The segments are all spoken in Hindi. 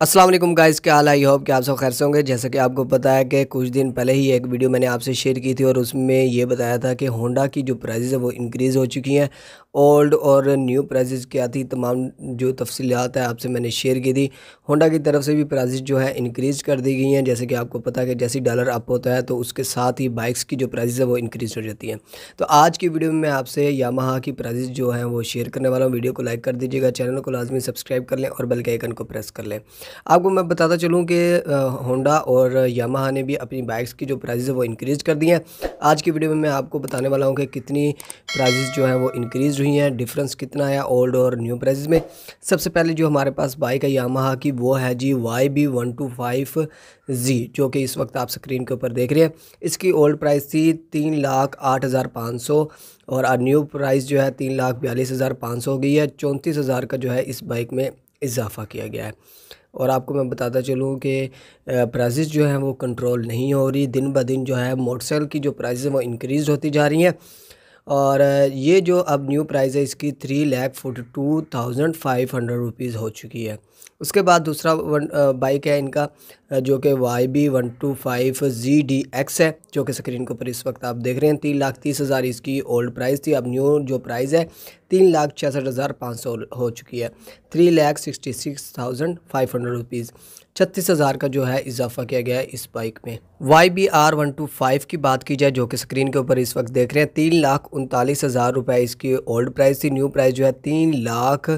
असलम गाइज़ क्या हाल आई होप कि आप सब खैर से होंगे जैसा कि आपको पता है कि कुछ दिन पहले ही एक वीडियो मैंने आपसे शेयर की थी और उसमें यह बताया था कि होंडा की जो प्राइजेज़ है वो इंक्रीज़ हो चुकी हैं ओल्ड और न्यू प्राइजेज़ क्या थी तमाम जो तफसीत है आपसे मैंने शेयर की थी होंडा की तरफ से भी प्राइजेज़ जो है इंक्रीज़ कर दी गई हैं जैसे कि आपको पता है कि जैसे डॉलर अप होता है तो उसके साथ ही बाइक्स की जो प्राइजेज़ है वो इंक्रीज़ हो जाती हैं तो आज की वीडियो में मैं आपसे यामाहा की प्राइजेज़ जो है वो शेयर करने वाला हूँ वीडियो को लाइक कर दीजिएगा चैनल को लाजमी सब्सक्राइब कर लें और बेल के आइकन को प्रेस कर लें आपको मैं बताता चलूँ कि होंडा और यामाहा ने भी अपनी बाइक्स की जो प्राइजेज़ है वो इंक्रीज़ कर दी हैं आज की वीडियो में मैं आपको बताने वाला हूँ कि कितनी प्राइजेज़ जो हैं वो इंक्रीज़ हुई हैं डिफरेंस कितना है ओल्ड और न्यू प्राइजेज में सबसे पहले जो हमारे पास बाइक है यामाहा की वो है जी Y B one two five G जो कि इस वक्त आप स्क्रीन के ऊपर देख रहे हैं इसकी ओल्ड प्राइस थी तीन लाख आठ हज़ार पाँच सौ और न्यू प्राइस जो है तीन लाख बयालीस हज़ार पाँच सौ हो गई है चौंतीस हज़ार का जो है इस बाइक में इजाफ़ा किया गया है और आपको मैं बताता चलूँ कि प्राइजेस जो हैं वो कंट्रोल नहीं हो रही दिन ब दिन जो है मोटरसाइकिल की जो प्राइस हैं वो इंक्रीज़ होती जा रही हैं और ये जो अब न्यू प्राइस है इसकी three lakh forty two thousand five hundred rupees हो चुकी है उसके बाद दूसरा वन बाइक है इनका जो कि Y B one two five G D X है जो कि स्क्रीन के ऊपर इस वक्त आप देख रहे हैं तीन लाख तीस हज़ार इसकी ओल्ड प्राइस थी अब न्यू जो प्राइस है तीन लाख छियासठ हज़ार पाँच सौ हो चुकी है three lakh sixty six thousand five hundred rupees छत्तीस हज़ार का जो है इजाफा किया गया है इस बाइक में Y B R one two five की बात की जाए जो कि स्क्रीन के ऊपर इस वक्त देख रहे हैं तीन लाख उनतालीस हज़ार रुपये इसकी ओल्ड प्राइस थी न्यू प्राइस जो है तीन लाख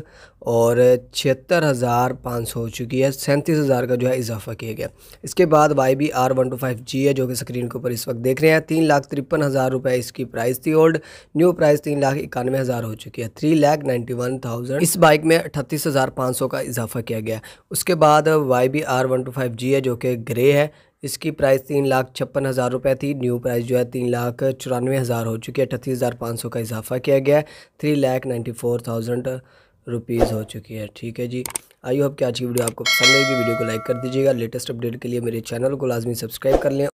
और छिहत्तर हज़ार पाँच सौ हो चुकी है सैंतीस हज़ार का जो है इजाफा किया गया इसके बाद Y B R one two five G है जो कि स्क्रीन के ऊपर इस वक्त देख रहे हैं तीन लाख तिरपन हज़ार रुपये इसकी प्राइस थी ओल्ड न्यू प्राइस तीन लाख इक्यानवे हज़ार हो चुकी है three lakh ninety one thousand इस बाइक में अट्ठतीस हज़ार पाँच सौ का इजाफा किया गया उसके बाद Y B R one two five G है जो कि ग्रे है इसकी प्राइस तीन लाख छप्पन हज़ार रुपये थी न्यू प्राइस जो है तीन लाख चौरानवे हज़ार हो चुकी है अट्ठतीस हज़ार पाँच सौ का इजाफा किया गया है three lakh ninety four thousand rupees हो चुकी है ठीक है जी आई होप कि आज की वीडियो आपको पसंद आएगी वीडियो को लाइक कर दीजिएगा लेटेस्ट अपडेट के लिए मेरे चैनल को लाजमी सब्सक्राइब कर लें